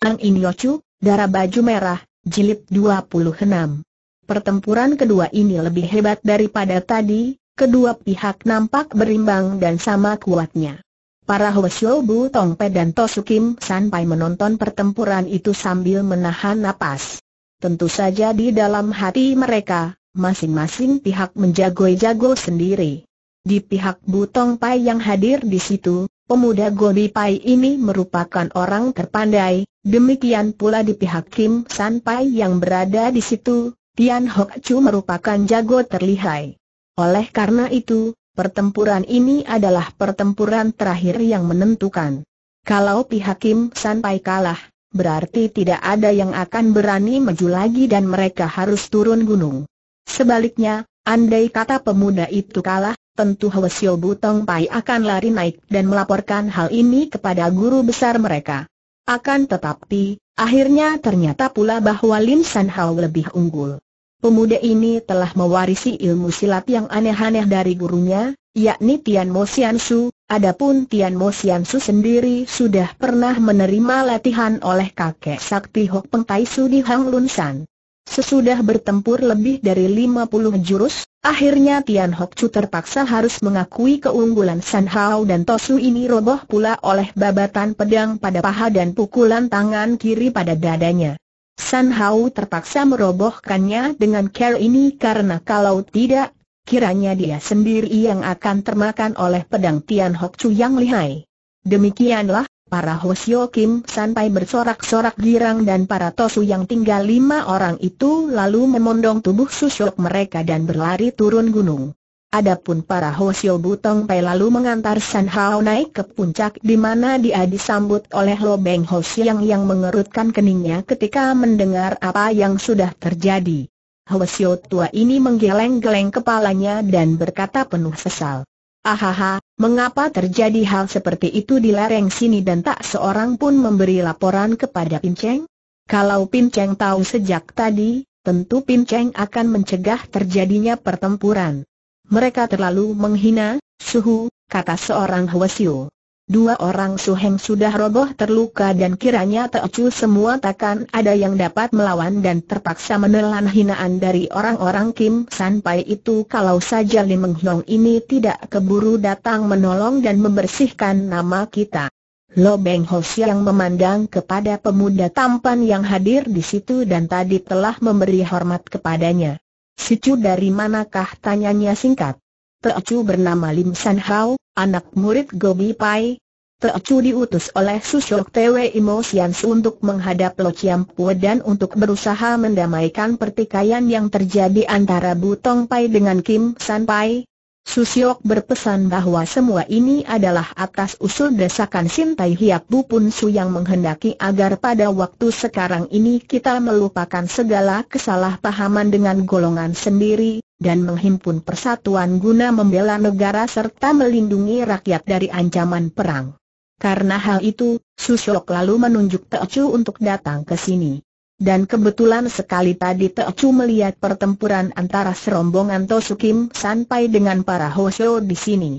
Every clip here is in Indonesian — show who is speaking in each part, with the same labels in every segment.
Speaker 1: Angin In Yochu, Darah Baju Merah, Jilid 26. Pertempuran kedua ini lebih hebat daripada tadi, kedua pihak nampak berimbang dan sama kuatnya. Para Hwasyo Bu Tongpe dan Tosukim sampai menonton pertempuran itu sambil menahan napas. Tentu saja di dalam hati mereka, masing-masing pihak menjagoi-jago sendiri. Di pihak Bu Tongpai yang hadir di situ, Pemuda Gobi Pai ini merupakan orang terpandai, demikian pula di pihak Kim San Pai yang berada di situ, Tian Hok Chu merupakan jago terlihai. Oleh karena itu, pertempuran ini adalah pertempuran terakhir yang menentukan. Kalau pihak Kim San Pai kalah, berarti tidak ada yang akan berani maju lagi dan mereka harus turun gunung. Sebaliknya, andai kata pemuda itu kalah, tentu Hwasyo Butong Pai akan lari naik dan melaporkan hal ini kepada guru besar mereka. Akan tetapi, akhirnya ternyata pula bahwa Lin San Hao lebih unggul. Pemuda ini telah mewarisi ilmu silat yang aneh-aneh dari gurunya, yakni Tian Mo Sian Su, adapun Tian Mo Sian Su sendiri sudah pernah menerima latihan oleh kakek sakti Hok Peng Tai Su di Hang Lun San. Sesudah bertempur lebih dari 50 jurus, akhirnya Tian Hok Chu terpaksa harus mengakui keunggulan San Hao dan Tosu ini roboh pula oleh babatan pedang pada paha dan pukulan tangan kiri pada dadanya. San Hao terpaksa merobohkannya dengan care ini karena kalau tidak, kiranya dia sendiri yang akan termakan oleh pedang Tian Hok Chu yang lihai. Demikianlah, Para Hosio Kim sampai bersorak-sorak girang dan para Tosu yang tinggal lima orang itu lalu memondong tubuh susuk mereka dan berlari turun gunung. Adapun para Hosio Butong Pai lalu mengantar San Hao naik ke puncak di mana dia disambut oleh Lobeng Hosiang yang mengerutkan keningnya ketika mendengar apa yang sudah terjadi. Hosio tua ini menggeleng-geleng kepalanya dan berkata penuh sesal. Ahaha, mengapa terjadi hal seperti itu di lereng sini dan tak seorang pun memberi laporan kepada Pinceng? Kalau Pinceng tahu sejak tadi, tentu Pinceng akan mencegah terjadinya pertempuran. Mereka terlalu menghina, suhu, kata seorang Hwasyu. Dua orang suheng sudah roboh terluka dan kiranya Teocu semua takkan ada yang dapat melawan dan terpaksa menelan hinaan dari orang-orang Kim Sampai itu kalau saja Lim Meng Hiong ini tidak keburu datang menolong dan membersihkan nama kita. Lo Beng Ho yang memandang kepada pemuda tampan yang hadir di situ dan tadi telah memberi hormat kepadanya. Sicu dari manakah tanyanya singkat. Teocu bernama Lim San Hao, anak murid Gobi Pai. Teocu diutus oleh Susok Twe Imosians untuk menghadap Lo Chiam Pue dan untuk berusaha mendamaikan pertikaian yang terjadi antara Butong Pai dengan Kim San Pai. Susiok berpesan bahwa semua ini adalah atas usul desakan Sintai Hiap Pun Su yang menghendaki agar pada waktu sekarang ini kita melupakan segala kesalahpahaman dengan golongan sendiri, dan menghimpun persatuan guna membela negara serta melindungi rakyat dari ancaman perang. Karena hal itu, Susyok lalu menunjuk Teocu untuk datang ke sini. Dan kebetulan sekali tadi Teocu melihat pertempuran antara serombongan Tosukim sampai dengan para Hoso di sini.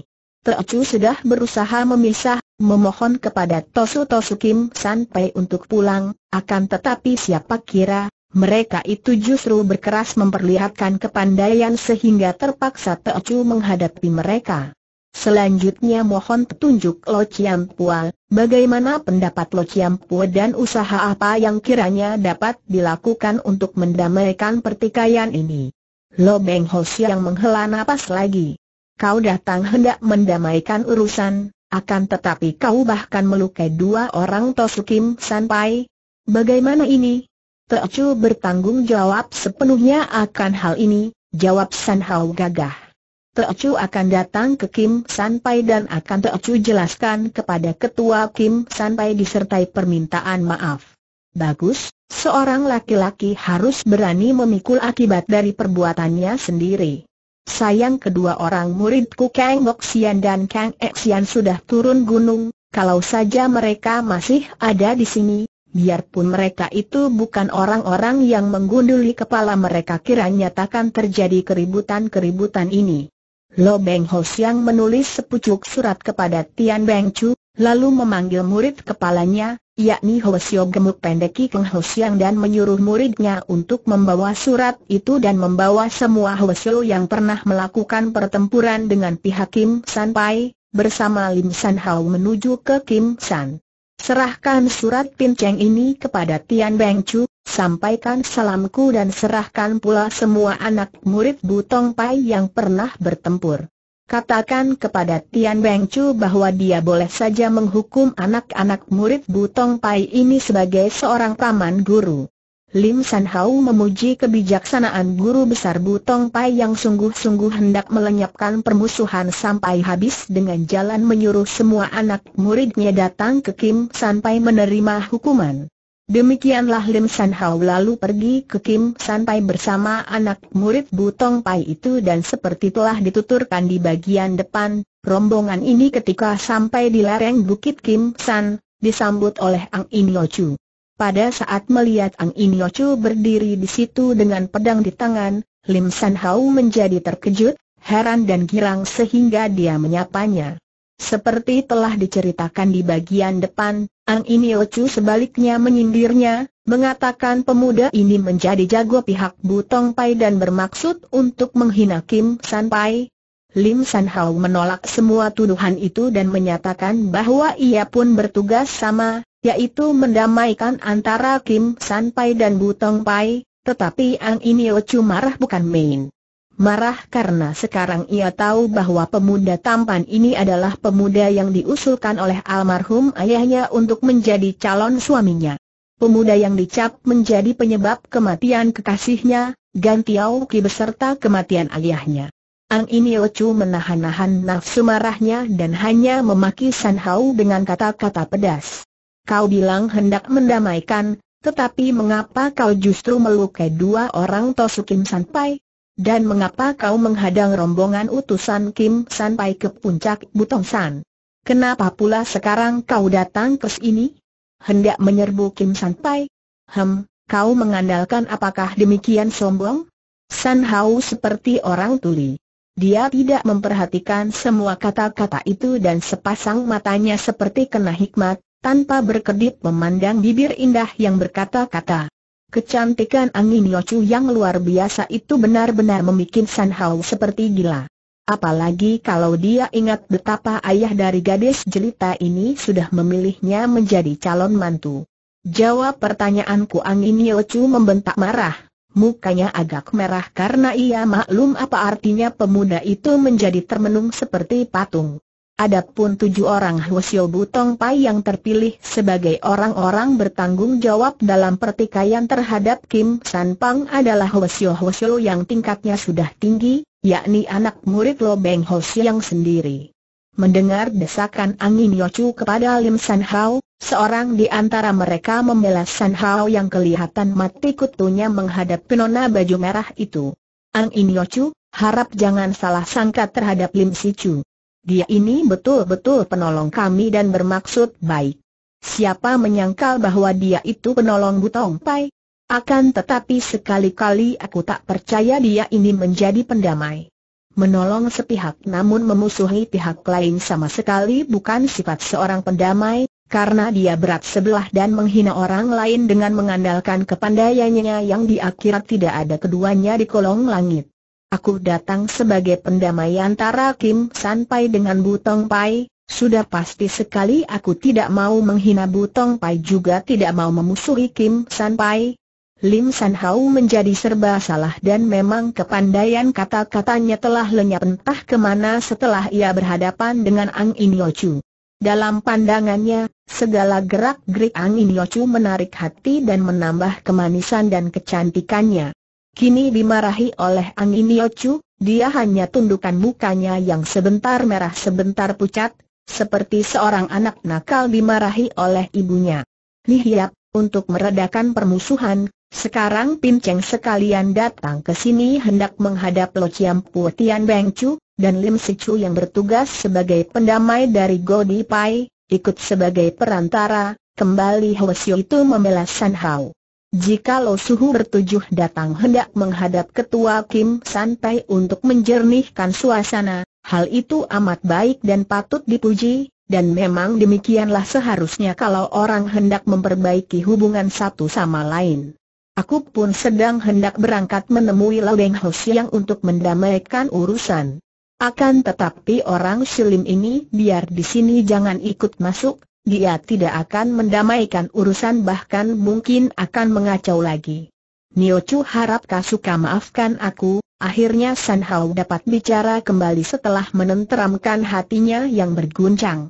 Speaker 1: Teocu sudah berusaha memisah, memohon kepada Tosu Tosukim sampai untuk pulang, akan tetapi siapa kira, mereka itu justru berkeras memperlihatkan kepandaian sehingga terpaksa Teocu menghadapi mereka. Selanjutnya mohon petunjuk Lo Chiam Pua, bagaimana pendapat Lo Chiam Pua dan usaha apa yang kiranya dapat dilakukan untuk mendamaikan pertikaian ini. Lo Beng Ho yang menghela napas lagi. Kau datang hendak mendamaikan urusan, akan tetapi kau bahkan melukai dua orang Tosukim Sanpai. Bagaimana ini? Teocu bertanggung jawab sepenuhnya akan hal ini, jawab San Hao gagah. Teocu akan datang ke Kim Sanpai dan akan Teocu jelaskan kepada ketua Kim Sanpai disertai permintaan maaf. Bagus, seorang laki-laki harus berani memikul akibat dari perbuatannya sendiri. Sayang kedua orang muridku Kang Boxian dan Kang Xian sudah turun gunung, kalau saja mereka masih ada di sini, Biarpun mereka itu bukan orang-orang yang menggunduli kepala mereka kiranya takkan terjadi keributan-keributan ini. Lo Beng Ho Siang menulis sepucuk surat kepada Tian Beng Chu, lalu memanggil murid kepalanya, yakni Ho Gemuk Pendeki Keng Ho Siang dan menyuruh muridnya untuk membawa surat itu dan membawa semua Ho yang pernah melakukan pertempuran dengan pihak Kim San Pai, bersama Lim San Hao menuju ke Kim San. Serahkan surat pinceng ini kepada Tian Beng Chu, sampaikan salamku dan serahkan pula semua anak murid Butong Pai yang pernah bertempur. Katakan kepada Tian Beng Chu bahwa dia boleh saja menghukum anak-anak murid Butong Pai ini sebagai seorang paman guru. Lim San Hau memuji kebijaksanaan guru besar Butong Pai yang sungguh-sungguh hendak melenyapkan permusuhan sampai habis dengan jalan menyuruh semua anak muridnya datang ke Kim sampai menerima hukuman. Demikianlah Lim San Hau lalu pergi ke Kim sampai bersama anak murid Butong Pai itu dan seperti telah dituturkan di bagian depan, rombongan ini ketika sampai di lereng Bukit Kim San, disambut oleh Ang In Lo Chu. Pada saat melihat Ang In Chu berdiri di situ dengan pedang di tangan, Lim San Hao menjadi terkejut, heran dan girang sehingga dia menyapanya. Seperti telah diceritakan di bagian depan, Ang In Chu sebaliknya menyindirnya, mengatakan pemuda ini menjadi jago pihak Butong Pai dan bermaksud untuk menghina Kim San Pai, Lim San Hao menolak semua tuduhan itu dan menyatakan bahwa ia pun bertugas sama, yaitu mendamaikan antara Kim San Pai dan Butong Pai, tetapi Ang Inio Chu marah bukan main. Marah karena sekarang ia tahu bahwa pemuda tampan ini adalah pemuda yang diusulkan oleh almarhum ayahnya untuk menjadi calon suaminya. Pemuda yang dicap menjadi penyebab kematian kekasihnya, Gantiao Ki beserta kematian ayahnya. Ang Inio menahan-nahan nafsu marahnya dan hanya memaki San Hao dengan kata-kata pedas. Kau bilang hendak mendamaikan, tetapi mengapa kau justru melukai dua orang Tosu Kim Sanpai? Dan mengapa kau menghadang rombongan utusan Kim Sanpai ke puncak Butong San? Kenapa pula sekarang kau datang ke sini? Hendak menyerbu Kim Sanpai? Hem, kau mengandalkan apakah demikian sombong? San Hao seperti orang tuli. Dia tidak memperhatikan semua kata-kata itu dan sepasang matanya seperti kena hikmat, tanpa berkedip memandang bibir indah yang berkata-kata. Kecantikan angin Yochu yang luar biasa itu benar-benar membuat San Hao seperti gila. Apalagi kalau dia ingat betapa ayah dari gadis jelita ini sudah memilihnya menjadi calon mantu. Jawab pertanyaanku angin Yochu membentak marah. Mukanya agak merah karena ia maklum apa artinya pemuda itu menjadi termenung seperti patung. Adapun tujuh orang Hwasio Butong Pai yang terpilih sebagai orang-orang bertanggung jawab dalam pertikaian terhadap Kim San Pang adalah Hwasio-Hwasio yang tingkatnya sudah tinggi, yakni anak murid Lo Beng Ho Siang sendiri. Mendengar desakan angin Yocu kepada Lim San Hao, seorang di antara mereka membela San Hao yang kelihatan mati kutunya menghadap penona baju merah itu. Angin Yocu, harap jangan salah sangka terhadap Lim Si Chu. Dia ini betul-betul penolong kami dan bermaksud baik. Siapa menyangkal bahwa dia itu penolong Butong Pai? Akan tetapi sekali-kali aku tak percaya dia ini menjadi pendamai. Menolong sepihak namun memusuhi pihak lain sama sekali bukan sifat seorang pendamai, karena dia berat sebelah dan menghina orang lain dengan mengandalkan kepandaiannya yang di akhirat tidak ada keduanya di kolong langit. Aku datang sebagai pendamai antara Kim San Pai dengan Butong Pai, sudah pasti sekali aku tidak mau menghina Butong Pai juga tidak mau memusuhi Kim San Pai. Lim San Hau menjadi serba salah dan memang kepandaian kata-katanya telah lenyap entah kemana setelah ia berhadapan dengan Ang In Chu. Dalam pandangannya, segala gerak-gerik Ang In Chu menarik hati dan menambah kemanisan dan kecantikannya. Kini dimarahi oleh angin Yochu, dia hanya tundukkan mukanya yang sebentar merah sebentar pucat, seperti seorang anak nakal dimarahi oleh ibunya. Lihat, ya, untuk meredakan permusuhan, sekarang Pinceng sekalian datang ke sini hendak menghadap Lo Chiam Pu Tian Beng Chu, dan Lim Sichu yang bertugas sebagai pendamai dari Godi Pai, ikut sebagai perantara, kembali Hwasyo itu membela San Hao. Jika Lo suhu bertujuh datang hendak menghadap ketua Kim Santai untuk menjernihkan suasana, hal itu amat baik dan patut dipuji, dan memang demikianlah seharusnya kalau orang hendak memperbaiki hubungan satu sama lain. Aku pun sedang hendak berangkat menemui Lo Deng Ho Siang untuk mendamaikan urusan. Akan tetapi orang silim ini biar di sini jangan ikut masuk, dia tidak akan mendamaikan urusan bahkan mungkin akan mengacau lagi. Niochu harap suka maafkan aku, akhirnya San Hao dapat bicara kembali setelah menenteramkan hatinya yang berguncang.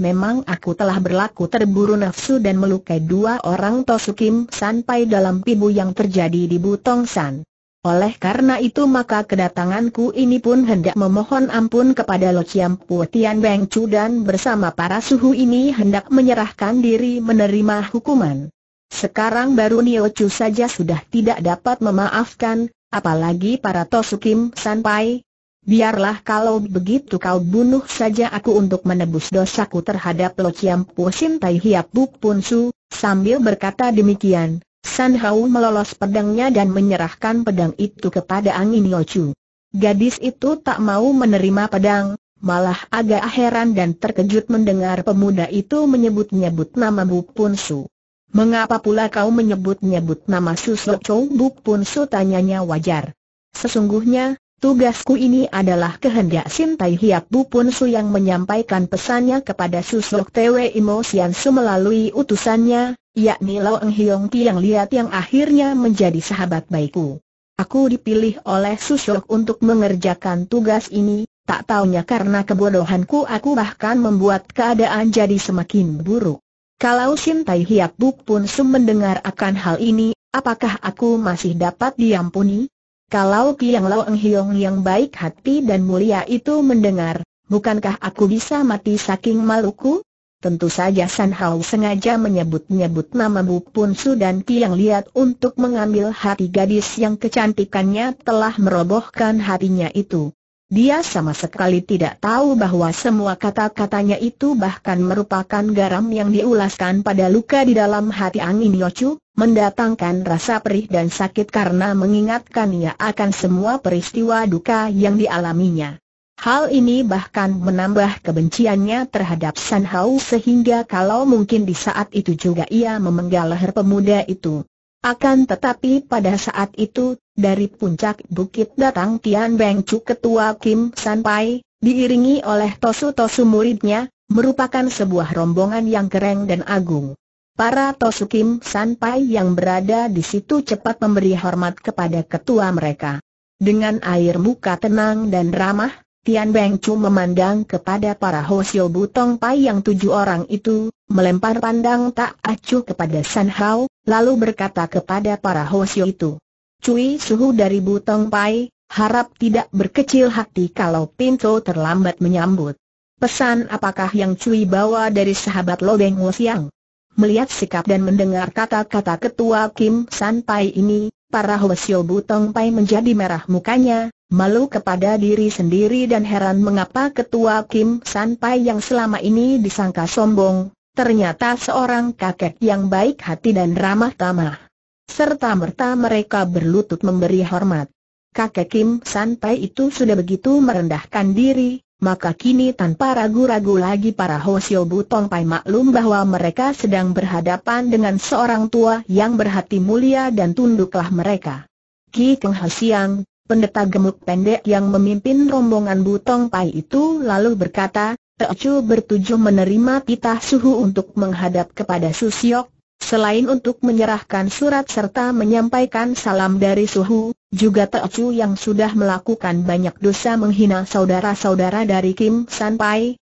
Speaker 1: Memang aku telah berlaku terburu nafsu dan melukai dua orang Tosukim sampai dalam pibu yang terjadi di Butong San. Oleh karena itu maka kedatanganku ini pun hendak memohon ampun kepada Lo Chiam Pu Tian Beng Chu dan bersama para suhu ini hendak menyerahkan diri menerima hukuman. Sekarang baru Nio Chu saja sudah tidak dapat memaafkan, apalagi para Tosukim Sanpai. Biarlah kalau begitu kau bunuh saja aku untuk menebus dosaku terhadap Lo Chiam Pu Sin Tai Hiap Buk Pun Su, sambil berkata demikian. San Hao melolos pedangnya dan menyerahkan pedang itu kepada Angin Yochu. Gadis itu tak mau menerima pedang, malah agak heran dan terkejut mendengar pemuda itu menyebut-nyebut nama Bu Pun Su. Mengapa pula kau menyebut-nyebut nama Su Sok Chou Bu Pun Su tanyanya wajar. Sesungguhnya, Tugasku ini adalah kehendak Sin Tai Hiap Bu Pun Su yang menyampaikan pesannya kepada Susok Tewe Imo Sian Su melalui utusannya, yakni Lo Eng Hiong Tiang Liat yang akhirnya menjadi sahabat baikku. Aku dipilih oleh Susok untuk mengerjakan tugas ini, tak taunya karena kebodohanku aku bahkan membuat keadaan jadi semakin buruk. Kalau Sin Tai Hiap Bu Pun Su mendengar akan hal ini, apakah aku masih dapat diampuni? Kalau Kiang Lo Eng Hiong yang baik hati dan mulia itu mendengar, bukankah aku bisa mati saking maluku? Tentu saja San Hao sengaja menyebut-nyebut nama Bu Pun Su dan Kiang Liat untuk mengambil hati gadis yang kecantikannya telah merobohkan hatinya itu. Dia sama sekali tidak tahu bahwa semua kata-katanya itu bahkan merupakan garam yang diulaskan pada luka di dalam hati Angin Yocu, mendatangkan rasa perih dan sakit karena mengingatkan ia akan semua peristiwa duka yang dialaminya. Hal ini bahkan menambah kebenciannya terhadap San Hao sehingga kalau mungkin di saat itu juga ia memenggal leher pemuda itu. Akan tetapi pada saat itu dari puncak bukit datang Tian Beng Chu ketua Kim San Pai, diiringi oleh tosu-tosu muridnya, merupakan sebuah rombongan yang keren dan agung. Para tosu Kim San Pai yang berada di situ cepat memberi hormat kepada ketua mereka. Dengan air muka tenang dan ramah, Tian Beng Chu memandang kepada para Hosio Butong Pai yang tujuh orang itu, melempar pandang tak acuh kepada San Hao, lalu berkata kepada para Hosio itu, Cui suhu dari Butong Pai, harap tidak berkecil hati kalau Pinto terlambat menyambut. Pesan apakah yang Cui bawa dari sahabat Lo Lobeng Siang? Melihat sikap dan mendengar kata-kata ketua Kim San Pai ini, para Hwasyo Butong Pai menjadi merah mukanya, malu kepada diri sendiri dan heran mengapa ketua Kim San Pai yang selama ini disangka sombong, ternyata seorang kakek yang baik hati dan ramah tamah serta merta mereka berlutut memberi hormat. Kakek Kim santai itu sudah begitu merendahkan diri, maka kini tanpa ragu-ragu lagi para Hosio Butong Pai maklum bahwa mereka sedang berhadapan dengan seorang tua yang berhati mulia dan tunduklah mereka. Ki Keng Siang, pendeta gemuk pendek yang memimpin rombongan Butong Pai itu lalu berkata, Teocu bertujuh menerima titah suhu untuk menghadap kepada Susiok, Selain untuk menyerahkan surat serta menyampaikan salam dari Suhu, juga Teocu yang sudah melakukan banyak dosa menghina saudara-saudara dari Kim San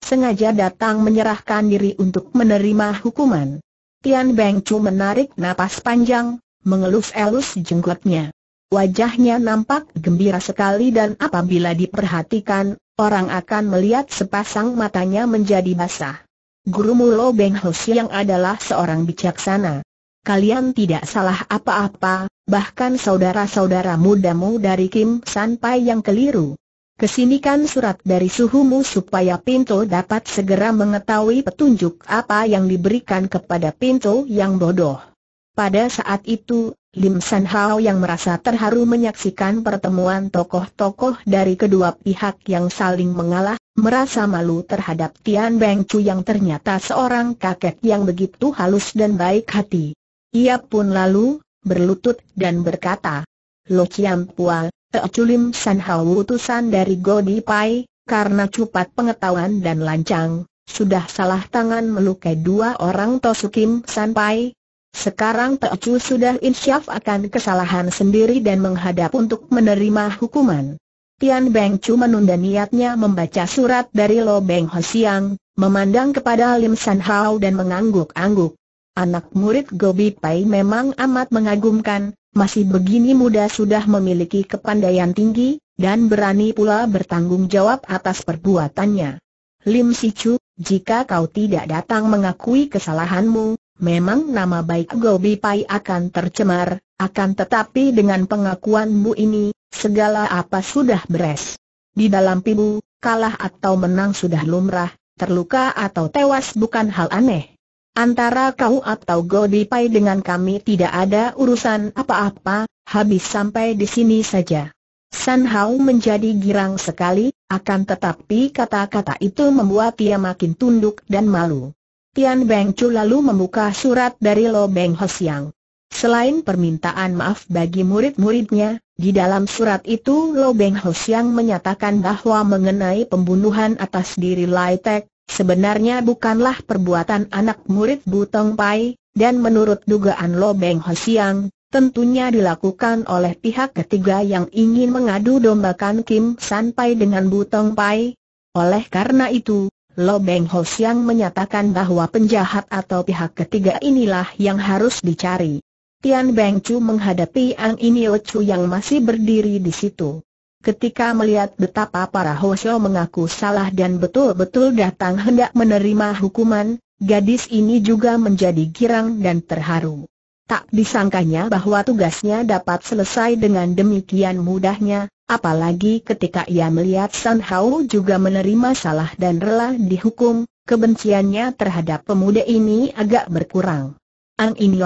Speaker 1: sengaja datang menyerahkan diri untuk menerima hukuman. Tian Beng Chu menarik napas panjang, mengelus-elus jenggotnya. Wajahnya nampak gembira sekali dan apabila diperhatikan, orang akan melihat sepasang matanya menjadi basah gurumu Lo Beng Ho yang adalah seorang bijaksana. Kalian tidak salah apa-apa, bahkan saudara-saudara mudamu dari Kim Sanpai yang keliru. Kesinikan surat dari suhumu supaya Pinto dapat segera mengetahui petunjuk apa yang diberikan kepada Pinto yang bodoh. Pada saat itu, Lim San Hao yang merasa terharu menyaksikan pertemuan tokoh-tokoh dari kedua pihak yang saling mengalah, merasa malu terhadap Tian Beng Chu yang ternyata seorang kakek yang begitu halus dan baik hati. Ia pun lalu, berlutut dan berkata, Lo Chiam Pual, Te Lim San Hao utusan dari Godi Pai, karena cupat pengetahuan dan lancang, sudah salah tangan melukai dua orang Tosukim San Pai, sekarang Teocu sudah insyaf akan kesalahan sendiri dan menghadap untuk menerima hukuman. Tian Beng Chu menunda niatnya membaca surat dari Lo Beng Ho Siang, memandang kepada Lim San Hao dan mengangguk-angguk. Anak murid Gobi Pai memang amat mengagumkan, masih begini muda sudah memiliki kepandaian tinggi, dan berani pula bertanggung jawab atas perbuatannya. Lim Si Chu, jika kau tidak datang mengakui kesalahanmu, Memang nama baik Gobi Pai akan tercemar, akan tetapi dengan pengakuanmu ini, segala apa sudah beres. Di dalam pibu, kalah atau menang sudah lumrah, terluka atau tewas bukan hal aneh. Antara kau atau Gobi Pai dengan kami tidak ada urusan apa-apa, habis sampai di sini saja. San Hao menjadi girang sekali, akan tetapi kata-kata itu membuat ia makin tunduk dan malu. Tian Beng Chu lalu membuka surat dari Lo Beng Ho Siang. Selain permintaan maaf bagi murid-muridnya, di dalam surat itu Lo Beng Ho Siang menyatakan bahwa mengenai pembunuhan atas diri Lai Tek, sebenarnya bukanlah perbuatan anak murid Butong Pai, dan menurut dugaan Lo Beng Ho Siang, tentunya dilakukan oleh pihak ketiga yang ingin mengadu dombakan Kim San Pai dengan Butong Pai. Oleh karena itu, Lo Beng Ho Siang menyatakan bahwa penjahat atau pihak ketiga inilah yang harus dicari. Tian Beng Chu menghadapi Ang Inio Chu yang masih berdiri di situ. Ketika melihat betapa para Hosyo mengaku salah dan betul-betul datang hendak menerima hukuman, gadis ini juga menjadi girang dan terharu. Tak disangkanya bahwa tugasnya dapat selesai dengan demikian mudahnya, Apalagi ketika ia melihat San Hao juga menerima salah dan rela dihukum, kebenciannya terhadap pemuda ini agak berkurang. Ang In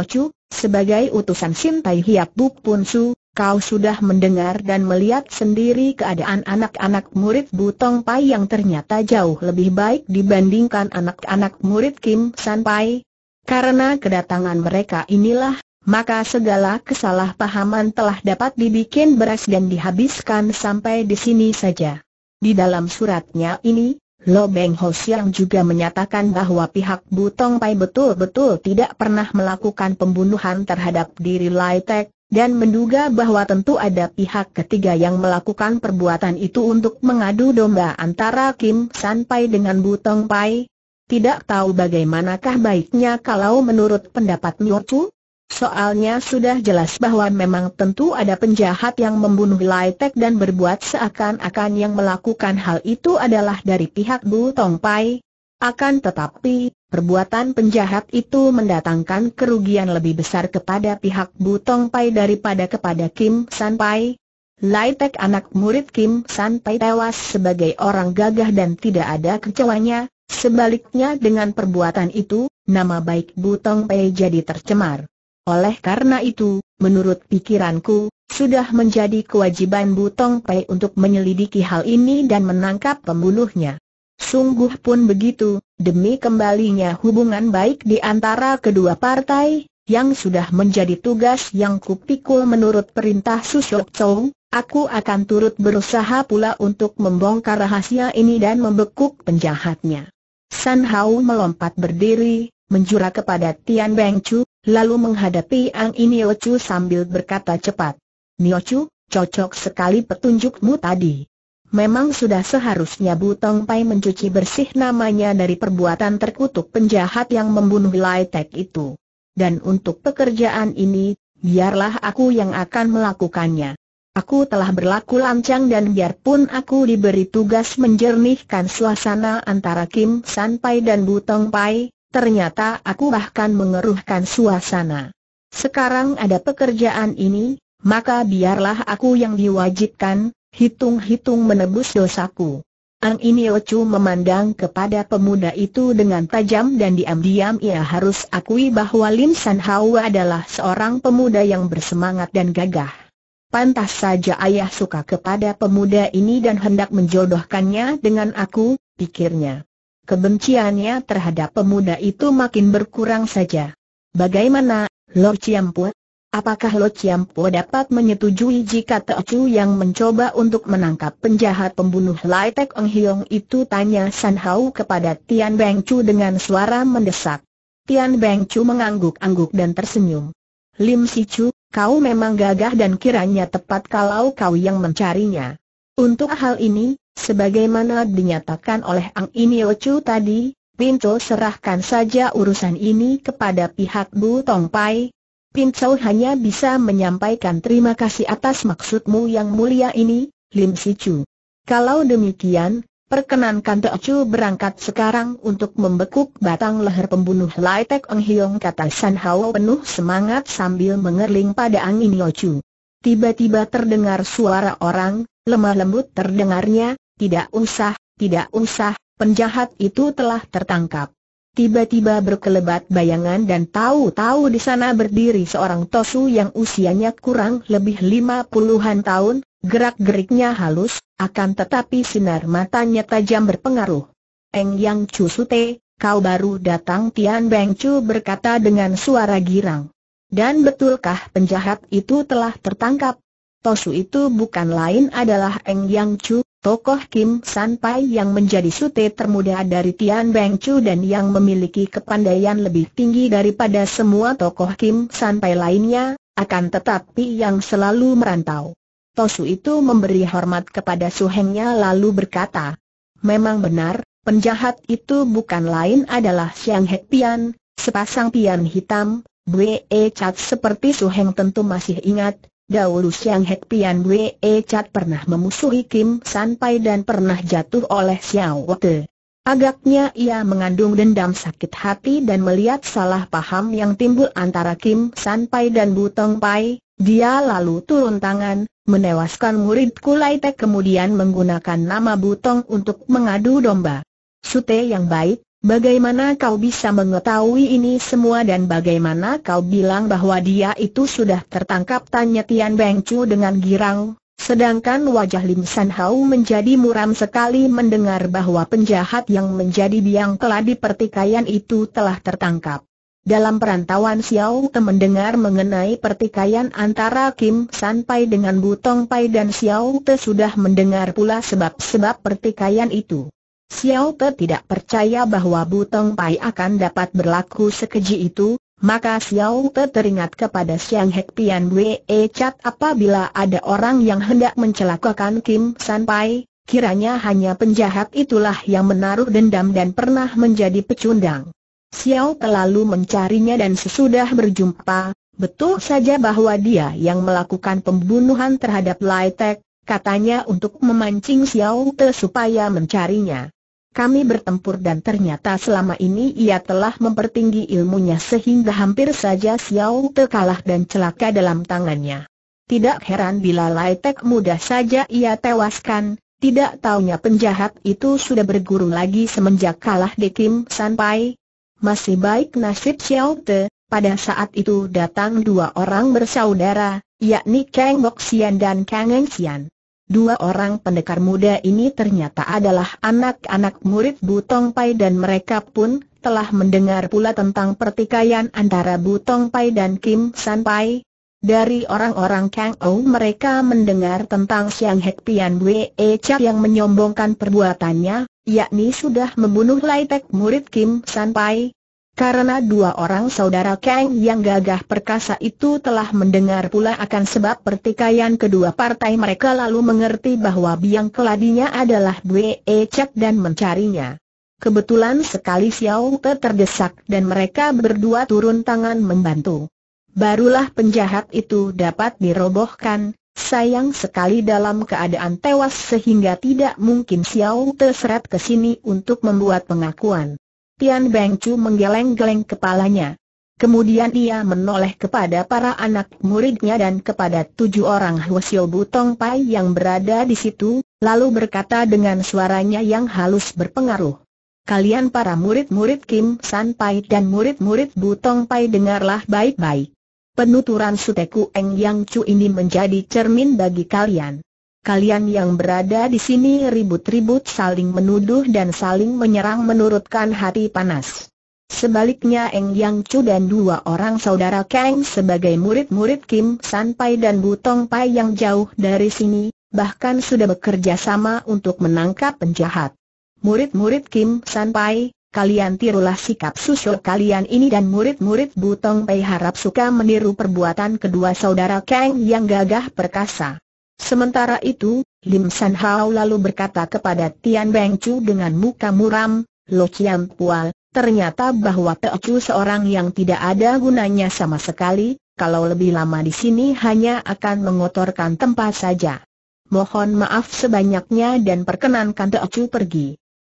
Speaker 1: sebagai utusan Sin Tai Hiap Buk Pun Su, kau sudah mendengar dan melihat sendiri keadaan anak-anak murid Butong Pai yang ternyata jauh lebih baik dibandingkan anak-anak murid Kim San Pai. Karena kedatangan mereka inilah maka segala kesalahpahaman telah dapat dibikin beres dan dihabiskan sampai di sini saja. Di dalam suratnya ini, Lo Beng Ho Siang juga menyatakan bahwa pihak Butong Pai betul-betul tidak pernah melakukan pembunuhan terhadap diri Lai Tek, dan menduga bahwa tentu ada pihak ketiga yang melakukan perbuatan itu untuk mengadu domba antara Kim San Pai dengan Butong Pai. Tidak tahu bagaimanakah baiknya kalau menurut pendapat Mio Chu? Soalnya sudah jelas bahwa memang tentu ada penjahat yang membunuh Lai Tek dan berbuat seakan-akan yang melakukan hal itu adalah dari pihak Bu Tong Pai. Akan tetapi, perbuatan penjahat itu mendatangkan kerugian lebih besar kepada pihak Bu Tong Pai daripada kepada Kim San Pai. Lai Tek anak murid Kim San Pai tewas sebagai orang gagah dan tidak ada kecewanya, sebaliknya dengan perbuatan itu, nama baik Bu Tong Pai jadi tercemar. Oleh karena itu, menurut pikiranku, sudah menjadi kewajiban Butong Pei untuk menyelidiki hal ini dan menangkap pembunuhnya. Sungguh pun begitu, demi kembalinya hubungan baik di antara kedua partai, yang sudah menjadi tugas yang kupikul menurut perintah Susok Chow, aku akan turut berusaha pula untuk membongkar rahasia ini dan membekuk penjahatnya. San Hao melompat berdiri, menjura kepada Tian Beng Chu, lalu menghadapi Ang Iniochu sambil berkata cepat. Niochu, cocok sekali petunjukmu tadi. Memang sudah seharusnya Butong Pai mencuci bersih namanya dari perbuatan terkutuk penjahat yang membunuh Lai Tek itu. Dan untuk pekerjaan ini, biarlah aku yang akan melakukannya. Aku telah berlaku lancang dan biarpun aku diberi tugas menjernihkan suasana antara Kim San Pai dan Butong Pai, Ternyata aku bahkan mengeruhkan suasana. Sekarang ada pekerjaan ini, maka biarlah aku yang diwajibkan, hitung-hitung menebus dosaku. Ang Iniochu memandang kepada pemuda itu dengan tajam dan diam-diam ia harus akui bahwa Lim San adalah seorang pemuda yang bersemangat dan gagah. Pantas saja ayah suka kepada pemuda ini dan hendak menjodohkannya dengan aku, pikirnya. Kebenciannya terhadap pemuda itu makin berkurang saja. Bagaimana, Lord Chiampu? Apakah Lord Chiampo dapat menyetujui jika Teochu yang mencoba untuk menangkap penjahat pembunuh Lai Tek Eng Hiong itu tanya San Hao kepada Tian Beng Chu dengan suara mendesak. Tian Beng Chu mengangguk-angguk dan tersenyum. Lim Si Chu, kau memang gagah dan kiranya tepat kalau kau yang mencarinya. Untuk hal ini, Sebagaimana dinyatakan oleh Ang Inio tadi, Pinco serahkan saja urusan ini kepada pihak Bu Tong Pai. Pinco hanya bisa menyampaikan terima kasih atas maksudmu yang mulia ini, Lim Si Chu. Kalau demikian, perkenankan Teo Chu berangkat sekarang untuk membekuk batang leher pembunuh Lai Tek Eng Hiong kata San Hao penuh semangat sambil mengerling pada Ang Inio Tiba-tiba terdengar suara orang, lemah lembut terdengarnya, tidak usah, tidak usah, penjahat itu telah tertangkap. Tiba-tiba berkelebat bayangan dan tahu-tahu di sana berdiri seorang Tosu yang usianya kurang lebih lima puluhan tahun, gerak-geriknya halus, akan tetapi sinar matanya tajam berpengaruh. Eng Yang Chu Sute, kau baru datang Tian Beng Chu berkata dengan suara girang. Dan betulkah penjahat itu telah tertangkap? Tosu itu bukan lain adalah Eng Yang Chu, tokoh Kim San Pai yang menjadi sute termuda dari Tian Beng Chu dan yang memiliki kepandaian lebih tinggi daripada semua tokoh Kim San Pai lainnya, akan tetapi yang selalu merantau. Tosu itu memberi hormat kepada suhengnya lalu berkata, Memang benar, penjahat itu bukan lain adalah Siang He Pian, sepasang pian hitam, Bwe Chat seperti suheng tentu masih ingat, Dahulu Siang Hek Pian Wee Chat pernah memusuhi Kim Sanpai dan pernah jatuh oleh Xiao Wote. Agaknya ia mengandung dendam sakit hati dan melihat salah paham yang timbul antara Kim Sanpai dan Butong Pai, dia lalu turun tangan, menewaskan murid Kulai Tek kemudian menggunakan nama Butong untuk mengadu domba. Sute yang baik, Bagaimana kau bisa mengetahui ini semua dan bagaimana kau bilang bahwa dia itu sudah tertangkap? Tanya Tian Beng Chu dengan girang, sedangkan wajah Lim San Hau menjadi muram sekali mendengar bahwa penjahat yang menjadi biang keladi pertikaian itu telah tertangkap. Dalam perantauan Xiao Te mendengar mengenai pertikaian antara Kim San Pai dengan Butong Pai dan Xiao Te sudah mendengar pula sebab-sebab pertikaian itu. Xiao Pe tidak percaya bahwa Butong Pai akan dapat berlaku sekeji itu, maka Xiao Pe teringat kepada Siang Hek Pian Wee e Chat apabila ada orang yang hendak mencelakakan Kim San Pai, kiranya hanya penjahat itulah yang menaruh dendam dan pernah menjadi pecundang. Xiao Pe lalu mencarinya dan sesudah berjumpa, betul saja bahwa dia yang melakukan pembunuhan terhadap Lai Tek, katanya untuk memancing Xiao Te supaya mencarinya kami bertempur dan ternyata selama ini ia telah mempertinggi ilmunya sehingga hampir saja Xiao Te kalah dan celaka dalam tangannya. Tidak heran bila Lai Tek mudah saja ia tewaskan, tidak taunya penjahat itu sudah berguru lagi semenjak kalah di Kim San Masih baik nasib Xiao Te, pada saat itu datang dua orang bersaudara, yakni Kang Bok Xian dan Kang Eng Xian. Dua orang pendekar muda ini ternyata adalah anak-anak murid Butong Pai dan mereka pun telah mendengar pula tentang pertikaian antara Butong Pai dan Kim San Pai. Dari orang-orang Kang Ou mereka mendengar tentang Siang Hek Pian Wee e Chak yang menyombongkan perbuatannya, yakni sudah membunuh Lai Tek murid Kim San Pai, karena dua orang saudara Kang yang gagah perkasa itu telah mendengar pula akan sebab pertikaian kedua partai mereka lalu mengerti bahwa biang keladinya adalah E Cek dan mencarinya. Kebetulan sekali Xiao Te terdesak dan mereka berdua turun tangan membantu. Barulah penjahat itu dapat dirobohkan, sayang sekali dalam keadaan tewas sehingga tidak mungkin Xiao Te seret ke sini untuk membuat pengakuan. Tian Beng Chu menggeleng-geleng kepalanya. Kemudian ia menoleh kepada para anak muridnya dan kepada tujuh orang Huasyo Butong Pai yang berada di situ, lalu berkata dengan suaranya yang halus berpengaruh. Kalian para murid-murid Kim San Pai dan murid-murid Butong Pai dengarlah baik-baik. Penuturan Suteku Eng Yang Chu ini menjadi cermin bagi kalian kalian yang berada di sini ribut-ribut saling menuduh dan saling menyerang menurutkan hati panas. Sebaliknya Eng Yang Chu dan dua orang saudara Kang sebagai murid-murid Kim San Pai dan Butong Pai yang jauh dari sini, bahkan sudah bekerja sama untuk menangkap penjahat. Murid-murid Kim San Pai, kalian tirulah sikap susul kalian ini dan murid-murid Butong Pai harap suka meniru perbuatan kedua saudara Kang yang gagah perkasa. Sementara itu, Lim San Hao lalu berkata kepada Tian Beng Chu dengan muka muram, Lo Chiam Pual, ternyata bahwa Teo Chu seorang yang tidak ada gunanya sama sekali, kalau lebih lama di sini hanya akan mengotorkan tempat saja. Mohon maaf sebanyaknya dan perkenankan Teochu Chu pergi.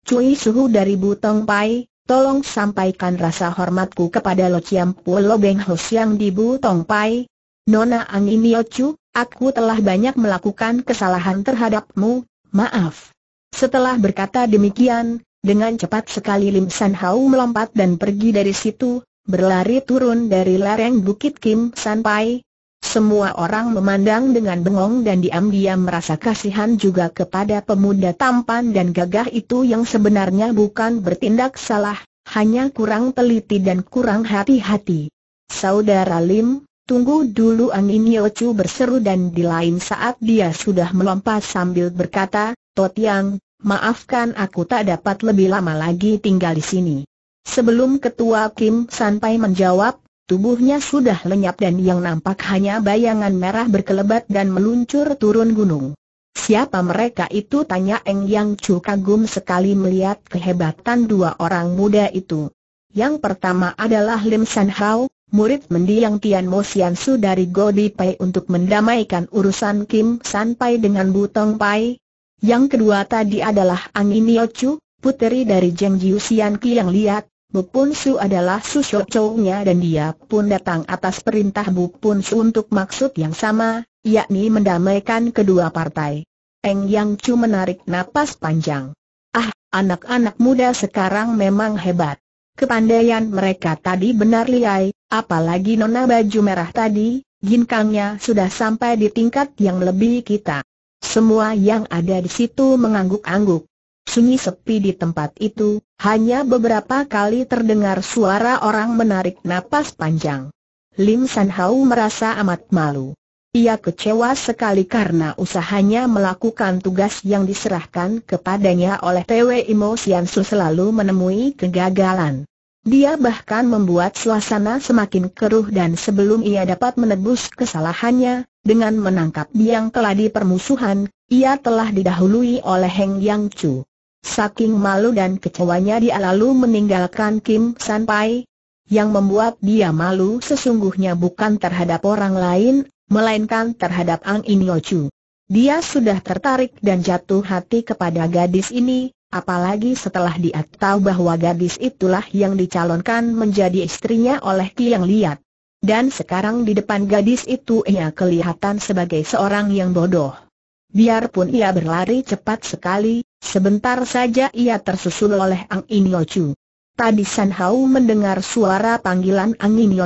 Speaker 1: Cui suhu dari Butong Pai, tolong sampaikan rasa hormatku kepada Lo Chiam Pual Lo Beng Ho yang di Butong Pai, Nona Angin Yocu, aku telah banyak melakukan kesalahan terhadapmu, maaf. Setelah berkata demikian, dengan cepat sekali Lim San Hau melompat dan pergi dari situ, berlari turun dari lereng Bukit Kim San Pai. Semua orang memandang dengan bengong dan diam-diam merasa kasihan juga kepada pemuda tampan dan gagah itu yang sebenarnya bukan bertindak salah, hanya kurang teliti dan kurang hati-hati. Saudara Lim, Tunggu dulu angin Yocu berseru dan di lain saat dia sudah melompat sambil berkata, Totiang, maafkan aku tak dapat lebih lama lagi tinggal di sini. Sebelum ketua Kim sampai menjawab, tubuhnya sudah lenyap dan yang nampak hanya bayangan merah berkelebat dan meluncur turun gunung. Siapa mereka itu tanya Eng Yang Chu kagum sekali melihat kehebatan dua orang muda itu. Yang pertama adalah Lim San Hao, murid mendiang Tian Mo Sian Su dari Godi Pai untuk mendamaikan urusan Kim San Pai dengan Butong Pai. Yang kedua tadi adalah Ang Inio Chu, puteri dari Jeng Jiu Sian Ki yang lihat, Bu Pun Su adalah Su Chou nya dan dia pun datang atas perintah Bu Pun Su untuk maksud yang sama, yakni mendamaikan kedua partai. Eng Yang Chu menarik napas panjang. Ah, anak-anak muda sekarang memang hebat. Kepandaian mereka tadi benar liai, Apalagi nona baju merah tadi, ginkangnya sudah sampai di tingkat yang lebih kita. Semua yang ada di situ mengangguk-angguk. Sunyi sepi di tempat itu, hanya beberapa kali terdengar suara orang menarik napas panjang. Lim San Hau merasa amat malu. Ia kecewa sekali karena usahanya melakukan tugas yang diserahkan kepadanya oleh Pwe Imo Su selalu menemui kegagalan. Dia bahkan membuat suasana semakin keruh dan sebelum ia dapat menebus kesalahannya, dengan menangkap biang keladi permusuhan, ia telah didahului oleh Heng Yang Chu. Saking malu dan kecewanya dia lalu meninggalkan Kim San Pai. Yang membuat dia malu sesungguhnya bukan terhadap orang lain, melainkan terhadap Ang In Yo Chu. Dia sudah tertarik dan jatuh hati kepada gadis ini, Apalagi setelah dia tahu bahwa gadis itulah yang dicalonkan menjadi istrinya oleh Kiang Liat. Dan sekarang di depan gadis itu ia kelihatan sebagai seorang yang bodoh. Biarpun ia berlari cepat sekali, sebentar saja ia tersusul oleh Ang In Tadi San Hao mendengar suara panggilan Ang In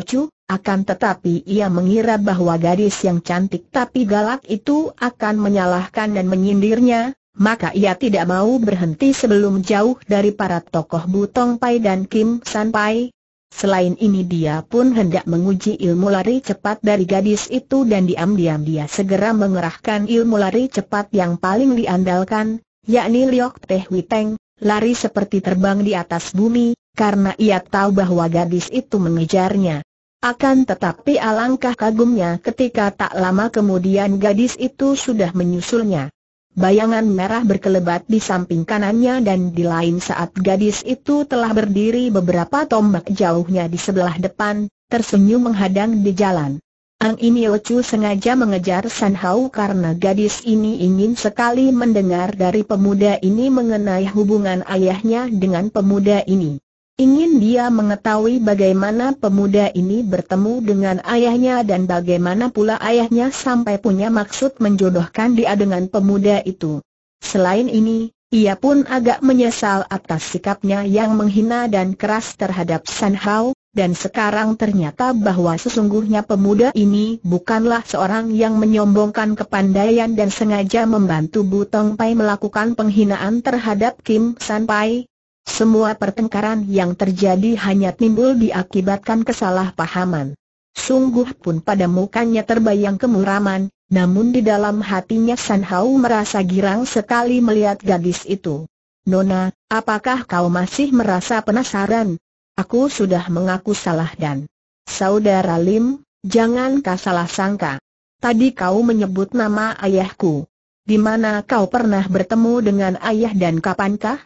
Speaker 1: akan tetapi ia mengira bahwa gadis yang cantik tapi galak itu akan menyalahkan dan menyindirnya, maka ia tidak mau berhenti sebelum jauh dari para tokoh Butong Pai dan Kim San Pai. Selain ini dia pun hendak menguji ilmu lari cepat dari gadis itu dan diam-diam dia segera mengerahkan ilmu lari cepat yang paling diandalkan, yakni Liok Teh Witeng, lari seperti terbang di atas bumi, karena ia tahu bahwa gadis itu mengejarnya. Akan tetapi alangkah kagumnya ketika tak lama kemudian gadis itu sudah menyusulnya. Bayangan merah berkelebat di samping kanannya dan di lain saat gadis itu telah berdiri beberapa tombak jauhnya di sebelah depan, tersenyum menghadang di jalan. Ang Inio sengaja mengejar San Hao karena gadis ini ingin sekali mendengar dari pemuda ini mengenai hubungan ayahnya dengan pemuda ini. Ingin dia mengetahui bagaimana pemuda ini bertemu dengan ayahnya dan bagaimana pula ayahnya sampai punya maksud menjodohkan dia dengan pemuda itu. Selain ini, ia pun agak menyesal atas sikapnya yang menghina dan keras terhadap San Hao, dan sekarang ternyata bahwa sesungguhnya pemuda ini bukanlah seorang yang menyombongkan kepandaian dan sengaja membantu Butong Pai melakukan penghinaan terhadap Kim San Pai, semua pertengkaran yang terjadi hanya timbul diakibatkan kesalahpahaman. Sungguh pun pada mukanya terbayang kemuraman, namun di dalam hatinya San Hao merasa girang sekali melihat gadis itu. Nona, apakah kau masih merasa penasaran? Aku sudah mengaku salah dan... Saudara Lim, jangan kau salah sangka. Tadi kau menyebut nama ayahku. Di mana kau pernah bertemu dengan ayah dan kapankah?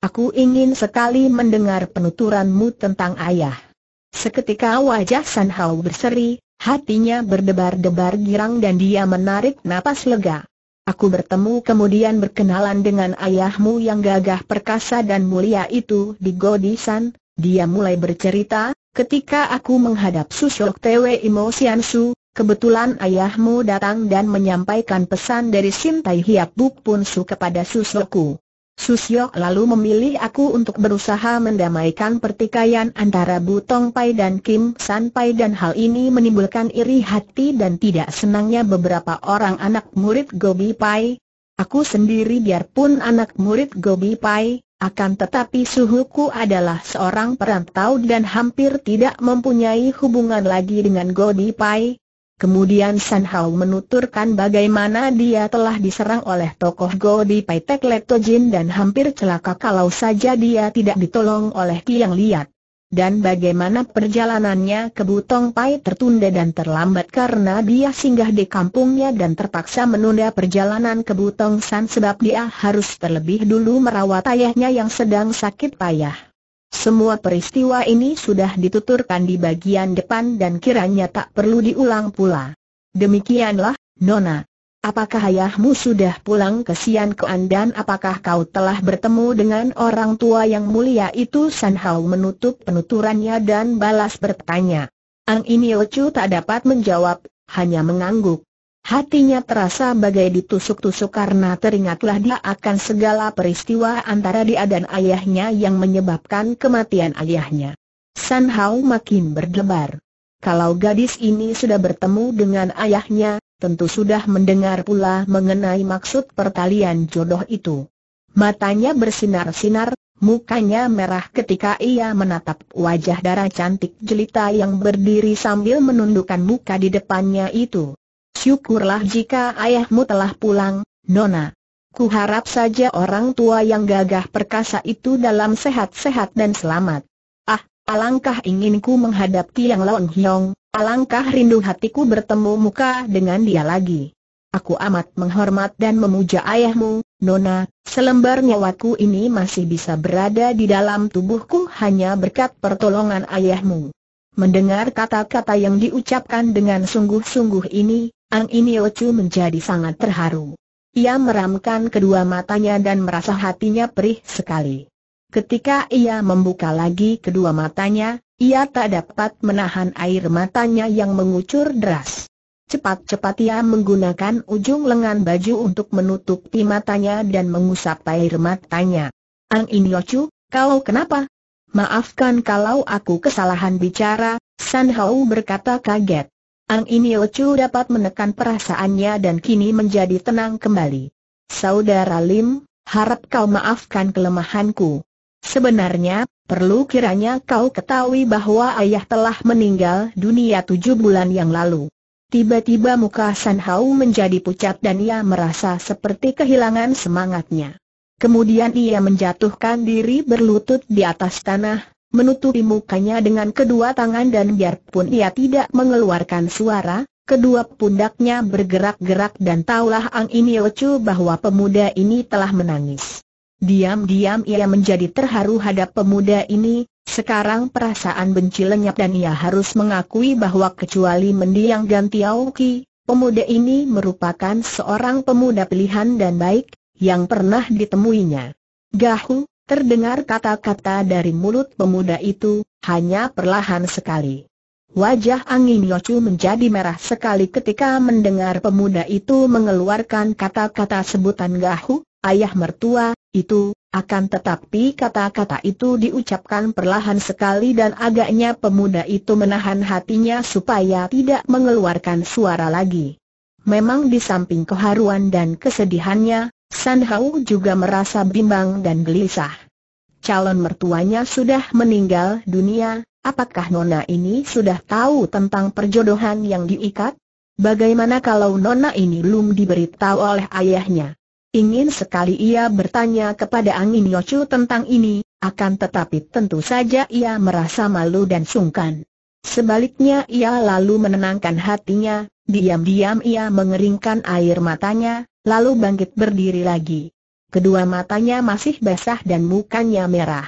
Speaker 1: Aku ingin sekali mendengar penuturanmu tentang ayah. Seketika wajah San Hao berseri, hatinya berdebar-debar girang dan dia menarik napas lega. Aku bertemu kemudian berkenalan dengan ayahmu yang gagah perkasa dan mulia itu di Godisan, dia mulai bercerita, ketika aku menghadap Susok Tewe Imo Su, Kebetulan ayahmu datang dan menyampaikan pesan dari Sintai Hiap Buk Punsu kepada Susoku. Susyok lalu memilih aku untuk berusaha mendamaikan pertikaian antara Butong Pai dan Kim San Pai dan hal ini menimbulkan iri hati dan tidak senangnya beberapa orang anak murid Gobi Pai. Aku sendiri biarpun anak murid Gobi Pai, akan tetapi suhuku adalah seorang perantau dan hampir tidak mempunyai hubungan lagi dengan Gobi Pai, Kemudian San Hao menuturkan bagaimana dia telah diserang oleh tokoh Go di Paitek Letojin dan hampir celaka kalau saja dia tidak ditolong oleh Kiang Liat. Dan bagaimana perjalanannya ke Butong Pai tertunda dan terlambat karena dia singgah di kampungnya dan terpaksa menunda perjalanan ke Butong San sebab dia harus terlebih dulu merawat ayahnya yang sedang sakit payah. Semua peristiwa ini sudah dituturkan di bagian depan dan kiranya tak perlu diulang pula. Demikianlah, Nona. Apakah ayahmu sudah pulang kesian Sian dan apakah kau telah bertemu dengan orang tua yang mulia itu? San Hao menutup penuturannya dan balas bertanya. Ang ini Chu tak dapat menjawab, hanya mengangguk. Hatinya terasa bagai ditusuk-tusuk karena teringatlah dia akan segala peristiwa antara dia dan ayahnya yang menyebabkan kematian ayahnya. San Hao makin berdebar. Kalau gadis ini sudah bertemu dengan ayahnya, tentu sudah mendengar pula mengenai maksud pertalian jodoh itu. Matanya bersinar-sinar, mukanya merah ketika ia menatap wajah darah cantik jelita yang berdiri sambil menundukkan muka di depannya itu syukurlah jika ayahmu telah pulang, Nona. Ku harap saja orang tua yang gagah perkasa itu dalam sehat-sehat dan selamat. Ah, alangkah inginku menghadapi Yang Long Hiong, alangkah rindu hatiku bertemu muka dengan dia lagi. Aku amat menghormat dan memuja ayahmu, Nona, selembar nyawaku ini masih bisa berada di dalam tubuhku hanya berkat pertolongan ayahmu. Mendengar kata-kata yang diucapkan dengan sungguh-sungguh ini, Ang Inio Chu menjadi sangat terharu. Ia meramkan kedua matanya dan merasa hatinya perih sekali. Ketika ia membuka lagi kedua matanya, ia tak dapat menahan air matanya yang mengucur deras. Cepat-cepat ia menggunakan ujung lengan baju untuk menutupi matanya dan mengusap air matanya. Ang Inio Chu, kau kenapa? Maafkan kalau aku kesalahan bicara, San Hao berkata kaget. Ang ini Chu dapat menekan perasaannya dan kini menjadi tenang kembali. Saudara Lim, harap kau maafkan kelemahanku. Sebenarnya, perlu kiranya kau ketahui bahwa ayah telah meninggal dunia tujuh bulan yang lalu. Tiba-tiba muka San Hao menjadi pucat dan ia merasa seperti kehilangan semangatnya. Kemudian ia menjatuhkan diri berlutut di atas tanah, menutupi mukanya dengan kedua tangan dan biarpun ia tidak mengeluarkan suara, kedua pundaknya bergerak-gerak dan taulah Ang Inio Chu bahwa pemuda ini telah menangis. Diam-diam ia menjadi terharu hadap pemuda ini, sekarang perasaan benci lenyap dan ia harus mengakui bahwa kecuali mendiang dan pemuda ini merupakan seorang pemuda pilihan dan baik, yang pernah ditemuinya. Gahu, terdengar kata-kata dari mulut pemuda itu, hanya perlahan sekali. Wajah Angin Yocu menjadi merah sekali ketika mendengar pemuda itu mengeluarkan kata-kata sebutan Gahu, ayah mertua, itu, akan tetapi kata-kata itu diucapkan perlahan sekali dan agaknya pemuda itu menahan hatinya supaya tidak mengeluarkan suara lagi. Memang di samping keharuan dan kesedihannya, San Hao juga merasa bimbang dan gelisah. Calon mertuanya sudah meninggal dunia, apakah Nona ini sudah tahu tentang perjodohan yang diikat? Bagaimana kalau Nona ini belum diberitahu oleh ayahnya? Ingin sekali ia bertanya kepada Angin Yocu tentang ini, akan tetapi tentu saja ia merasa malu dan sungkan. Sebaliknya ia lalu menenangkan hatinya, diam-diam ia mengeringkan air matanya, lalu bangkit berdiri lagi. Kedua matanya masih basah dan mukanya merah.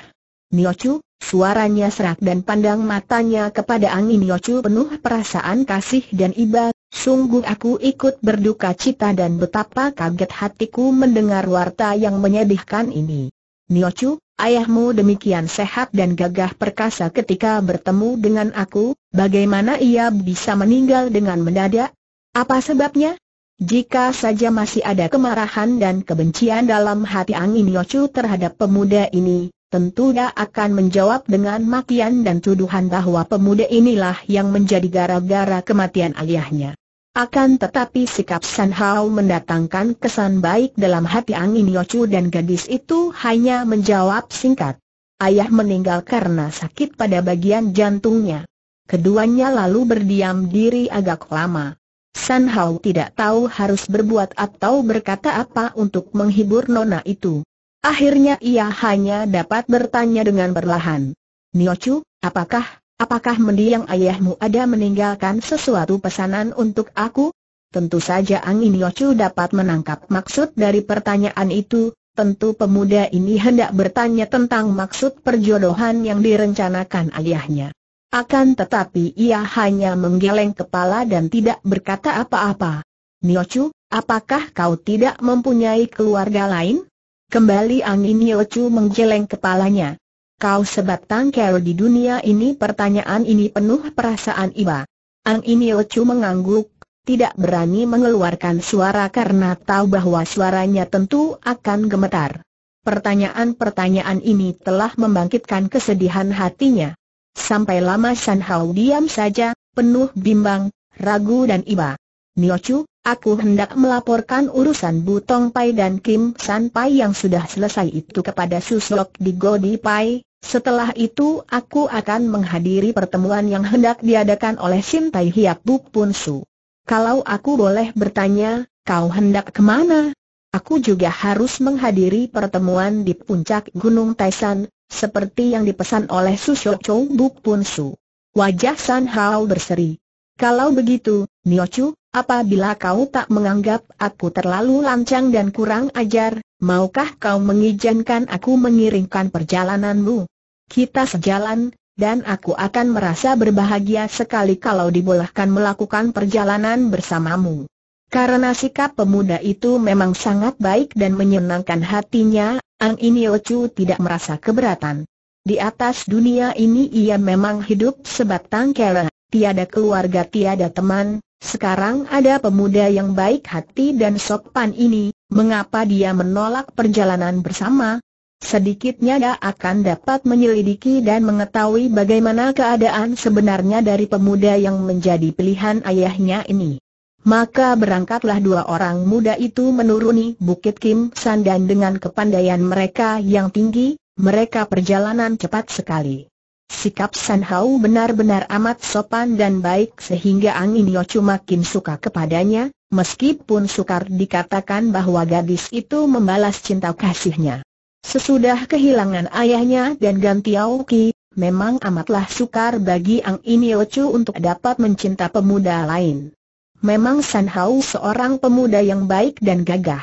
Speaker 1: Niochu, suaranya serak dan pandang matanya kepada angin Niochu penuh perasaan kasih dan iba, sungguh aku ikut berduka cita dan betapa kaget hatiku mendengar warta yang menyedihkan ini. Niochu, ayahmu demikian sehat dan gagah perkasa ketika bertemu dengan aku, bagaimana ia bisa meninggal dengan mendadak? Apa sebabnya? Jika saja masih ada kemarahan dan kebencian dalam hati Angin Yochu terhadap pemuda ini, tentu dia akan menjawab dengan makian dan tuduhan bahwa pemuda inilah yang menjadi gara-gara kematian ayahnya. Akan tetapi sikap San Hao mendatangkan kesan baik dalam hati Angin Yochu dan gadis itu hanya menjawab singkat. Ayah meninggal karena sakit pada bagian jantungnya. Keduanya lalu berdiam diri agak lama. San Hao tidak tahu harus berbuat atau berkata apa untuk menghibur nona itu. Akhirnya ia hanya dapat bertanya dengan perlahan. Niochu, apakah, apakah mendiang ayahmu ada meninggalkan sesuatu pesanan untuk aku? Tentu saja Angin Niochu dapat menangkap maksud dari pertanyaan itu, tentu pemuda ini hendak bertanya tentang maksud perjodohan yang direncanakan ayahnya. Akan tetapi ia hanya menggeleng kepala dan tidak berkata apa-apa. Niochu, apakah kau tidak mempunyai keluarga lain? Kembali angin Niochu menggeleng kepalanya. Kau sebatang kero di dunia ini pertanyaan ini penuh perasaan iba. Ang ini Niochu mengangguk, tidak berani mengeluarkan suara karena tahu bahwa suaranya tentu akan gemetar. Pertanyaan-pertanyaan ini telah membangkitkan kesedihan hatinya. Sampai lama San Hao diam saja, penuh bimbang, ragu dan iba. Niochu, aku hendak melaporkan urusan Butong Pai dan Kim San Pai yang sudah selesai itu kepada Susok di Godi Pai. Setelah itu aku akan menghadiri pertemuan yang hendak diadakan oleh Sim Tai Hiap Bu Pun Su. Kalau aku boleh bertanya, kau hendak kemana? Aku juga harus menghadiri pertemuan di puncak Gunung Taisan, seperti yang dipesan oleh Su Shou Chou Buk Pun Su. Wajah San Hao berseri. Kalau begitu, Niochu, apabila kau tak menganggap aku terlalu lancang dan kurang ajar, maukah kau mengizinkan aku mengiringkan perjalananmu? Kita sejalan, dan aku akan merasa berbahagia sekali kalau dibolehkan melakukan perjalanan bersamamu. Karena sikap pemuda itu memang sangat baik dan menyenangkan hatinya, Ang Inio Chu tidak merasa keberatan. Di atas dunia ini ia memang hidup sebatang kara, tiada keluarga tiada teman, sekarang ada pemuda yang baik hati dan sopan ini, mengapa dia menolak perjalanan bersama? Sedikitnya dia akan dapat menyelidiki dan mengetahui bagaimana keadaan sebenarnya dari pemuda yang menjadi pilihan ayahnya ini. Maka berangkatlah dua orang muda itu menuruni Bukit Kim San dan dengan kepandaian mereka yang tinggi, mereka perjalanan cepat sekali. Sikap San Hau benar-benar amat sopan dan baik sehingga Angin cuma makin suka kepadanya, meskipun sukar dikatakan bahwa gadis itu membalas cinta kasihnya. Sesudah kehilangan ayahnya dan ganti Ki, memang amatlah sukar bagi Angin Chu untuk dapat mencinta pemuda lain. Memang San Hao seorang pemuda yang baik dan gagah.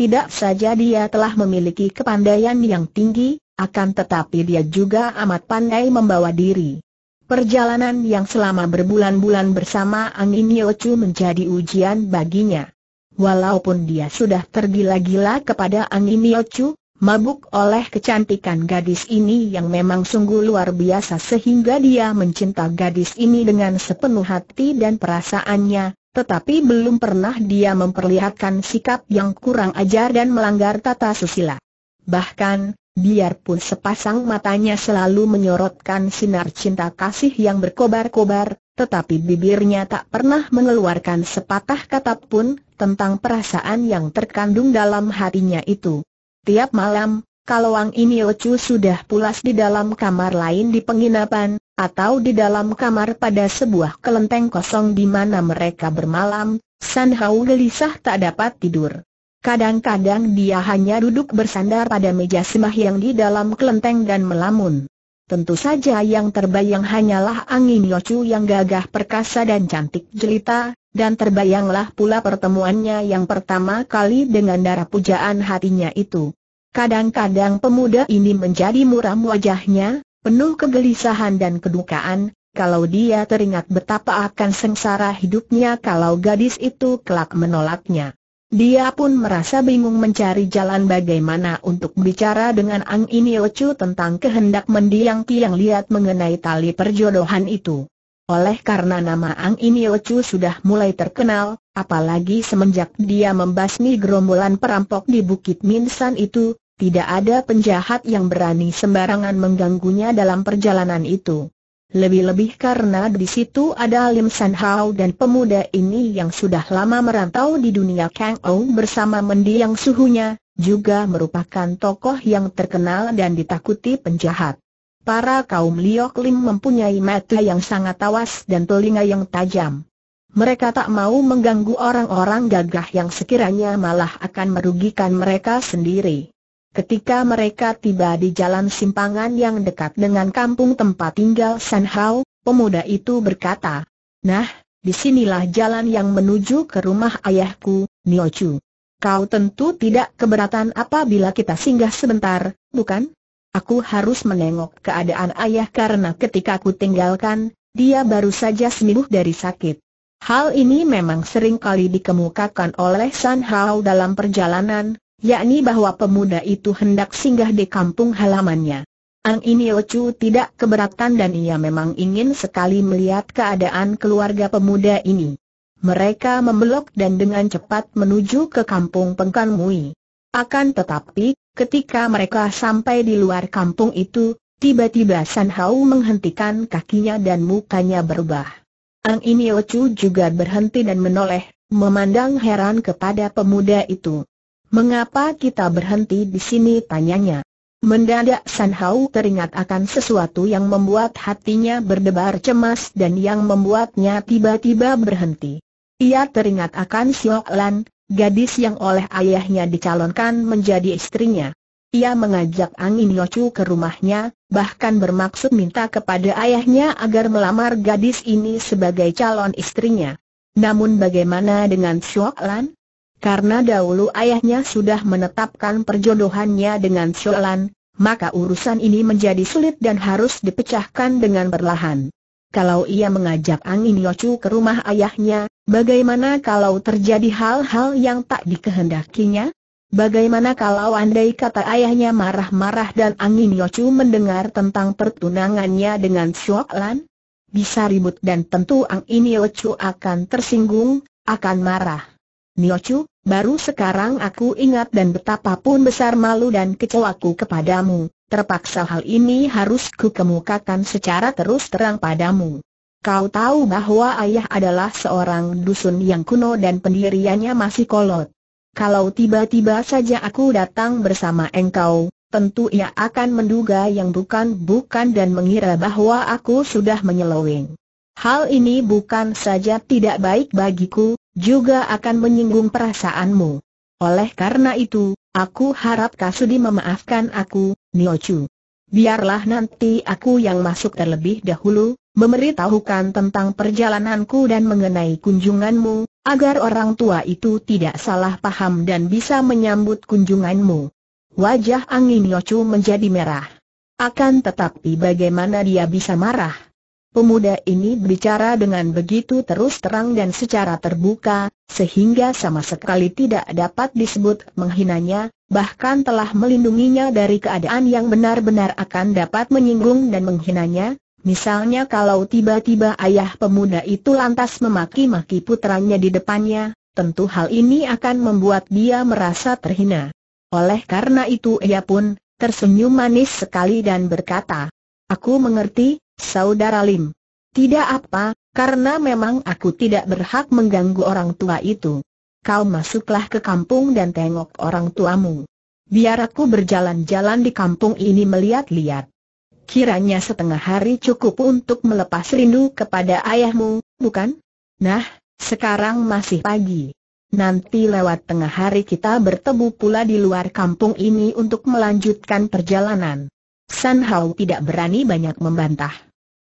Speaker 1: Tidak saja dia telah memiliki kepandaian yang tinggi, akan tetapi dia juga amat pandai membawa diri. Perjalanan yang selama berbulan-bulan bersama Angin Yochu menjadi ujian baginya. Walaupun dia sudah tergila-gila kepada Angin Yochu, mabuk oleh kecantikan gadis ini yang memang sungguh luar biasa sehingga dia mencinta gadis ini dengan sepenuh hati dan perasaannya, tetapi belum pernah dia memperlihatkan sikap yang kurang ajar dan melanggar tata susila. Bahkan, biarpun sepasang matanya selalu menyorotkan sinar cinta kasih yang berkobar-kobar, tetapi bibirnya tak pernah mengeluarkan sepatah kata pun tentang perasaan yang terkandung dalam hatinya itu. Tiap malam, kalau Wang Iniochu sudah pulas di dalam kamar lain di penginapan, atau di dalam kamar pada sebuah kelenteng kosong di mana mereka bermalam, San Hao gelisah tak dapat tidur. Kadang-kadang dia hanya duduk bersandar pada meja sembahyang yang di dalam kelenteng dan melamun. Tentu saja yang terbayang hanyalah angin Yochu yang gagah perkasa dan cantik jelita, dan terbayanglah pula pertemuannya yang pertama kali dengan darah pujaan hatinya itu. Kadang-kadang pemuda ini menjadi muram wajahnya, penuh kegelisahan dan kedukaan, kalau dia teringat betapa akan sengsara hidupnya kalau gadis itu kelak menolaknya. Dia pun merasa bingung mencari jalan bagaimana untuk bicara dengan Ang Iniochu tentang kehendak mendiang Tiang Liat mengenai tali perjodohan itu. Oleh karena nama Ang Iniochu sudah mulai terkenal, apalagi semenjak dia membasmi gerombolan perampok di Bukit Minsan itu, tidak ada penjahat yang berani sembarangan mengganggunya dalam perjalanan itu. Lebih-lebih karena di situ ada Lim San Hao dan pemuda ini yang sudah lama merantau di dunia Kang Ou bersama mendiang suhunya, juga merupakan tokoh yang terkenal dan ditakuti penjahat. Para kaum Liok Lim mempunyai mata yang sangat tawas dan telinga yang tajam. Mereka tak mau mengganggu orang-orang gagah yang sekiranya malah akan merugikan mereka sendiri. Ketika mereka tiba di jalan simpangan yang dekat dengan kampung tempat tinggal San Hao, pemuda itu berkata, Nah, disinilah jalan yang menuju ke rumah ayahku, Nio Chu. Kau tentu tidak keberatan apabila kita singgah sebentar, bukan? Aku harus menengok keadaan ayah karena ketika aku tinggalkan, dia baru saja sembuh dari sakit. Hal ini memang sering kali dikemukakan oleh San Hao dalam perjalanan, yakni bahwa pemuda itu hendak singgah di kampung halamannya. Ang ini Ocu tidak keberatan dan ia memang ingin sekali melihat keadaan keluarga pemuda ini. Mereka membelok dan dengan cepat menuju ke kampung Pengkan Mui. Akan tetapi, ketika mereka sampai di luar kampung itu, tiba-tiba San Hao menghentikan kakinya dan mukanya berubah. Ang ini Ocu juga berhenti dan menoleh, memandang heran kepada pemuda itu. Mengapa kita berhenti di sini tanyanya? Mendadak San Hao teringat akan sesuatu yang membuat hatinya berdebar cemas dan yang membuatnya tiba-tiba berhenti. Ia teringat akan Siok Lan, gadis yang oleh ayahnya dicalonkan menjadi istrinya. Ia mengajak Angin Yocu ke rumahnya, bahkan bermaksud minta kepada ayahnya agar melamar gadis ini sebagai calon istrinya. Namun bagaimana dengan Siok Lan? Karena dahulu ayahnya sudah menetapkan perjodohannya dengan Sholan, maka urusan ini menjadi sulit dan harus dipecahkan dengan perlahan. Kalau ia mengajak Angin Yocu ke rumah ayahnya, bagaimana kalau terjadi hal-hal yang tak dikehendakinya? Bagaimana kalau andai kata ayahnya marah-marah dan Angin Yocu mendengar tentang pertunangannya dengan Shok Bisa ribut dan tentu Angin Yocu akan tersinggung, akan marah. Niochu, baru sekarang aku ingat dan betapapun besar malu dan kecewaku kepadamu, terpaksa hal ini harus ku kemukakan secara terus terang padamu. Kau tahu bahwa ayah adalah seorang dusun yang kuno dan pendiriannya masih kolot. Kalau tiba-tiba saja aku datang bersama engkau, tentu ia akan menduga yang bukan-bukan dan mengira bahwa aku sudah menyeloweng. Hal ini bukan saja tidak baik bagiku, juga akan menyinggung perasaanmu. Oleh karena itu, aku harap Kasudi memaafkan aku, Niochu. Biarlah nanti aku yang masuk terlebih dahulu, memberitahukan tentang perjalananku dan mengenai kunjunganmu, agar orang tua itu tidak salah paham dan bisa menyambut kunjunganmu. Wajah angin Niochu menjadi merah. Akan tetapi bagaimana dia bisa marah? Pemuda ini berbicara dengan begitu terus terang dan secara terbuka, sehingga sama sekali tidak dapat disebut menghinanya, bahkan telah melindunginya dari keadaan yang benar-benar akan dapat menyinggung dan menghinanya. Misalnya kalau tiba-tiba ayah pemuda itu lantas memaki-maki putranya di depannya, tentu hal ini akan membuat dia merasa terhina. Oleh karena itu ia pun tersenyum manis sekali dan berkata, Aku mengerti, Saudara Lim. Tidak apa, karena memang aku tidak berhak mengganggu orang tua itu. Kau masuklah ke kampung dan tengok orang tuamu. Biar aku berjalan-jalan di kampung ini melihat-lihat. Kiranya setengah hari cukup untuk melepas rindu kepada ayahmu, bukan? Nah, sekarang masih pagi. Nanti lewat tengah hari kita bertemu pula di luar kampung ini untuk melanjutkan perjalanan. San Hao tidak berani banyak membantah.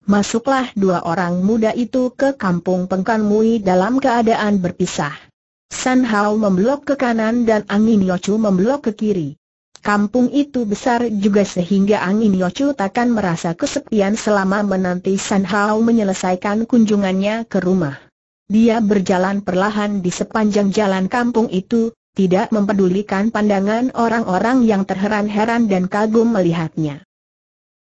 Speaker 1: Masuklah dua orang muda itu ke kampung Mui dalam keadaan berpisah. San Hao memblok ke kanan dan angin Yocu memblok ke kiri. Kampung itu besar juga sehingga angin Yocu takkan merasa kesepian selama menanti San Hao menyelesaikan kunjungannya ke rumah. Dia berjalan perlahan di sepanjang jalan kampung itu, tidak mempedulikan pandangan orang-orang yang terheran-heran dan kagum melihatnya.